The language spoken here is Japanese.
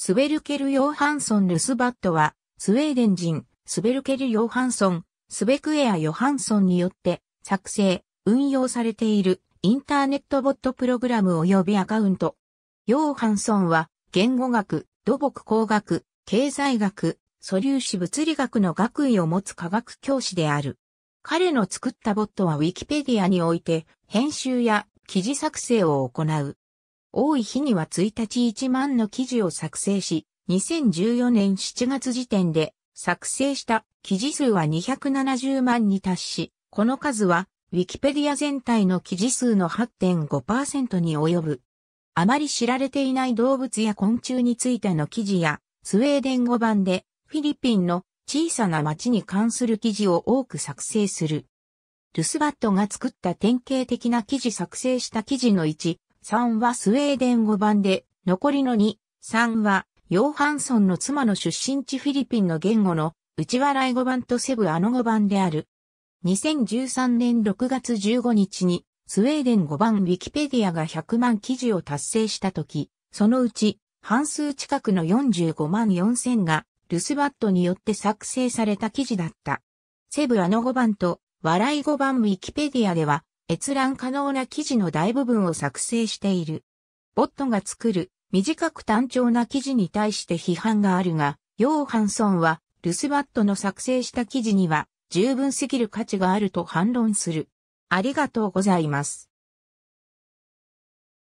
スベェルケル・ヨーハンソン・ルスバットは、スウェーデン人、スベルケル・ヨーハンソン、スベクエア・ヨハンソンによって作成、運用されているインターネットボットプログラム及びアカウント。ヨーハンソンは言語学、土木工学、経済学、素粒子物理学の学位を持つ科学教師である。彼の作ったボットはウィキペディアにおいて編集や記事作成を行う多い日には1日1万の記事を作成し、2014年7月時点で作成した記事数は270万に達し、この数はウィキペディア全体の記事数の8.5%に及ぶ。あまり知られていない動物や昆虫についての記事や、スウェーデン語版でフィリピンの小さな町に関する記事を多く作成する。ルスバットが作った典型的な記事作成した記事の1、3はスウェーデン語版で、残りの2、3は、ヨーハンソンの妻の出身地フィリピンの言語の内笑い語版とセブあの語版である。2013年6月15日にスウェーデン語版ウィキペディアが100万記事を達成したとき、そのうち半数近くの45万4千がルスバットによって作成された記事だった。セブあの語版と笑い語版ウィキペディアでは閲覧可能な記事の大部分を作成している。ボットが作る短く単調な記事に対して批判があるが、ヨーハンソンはルスバットの作成した記事には十分すぎる価値があると反論する。ありがとうございます。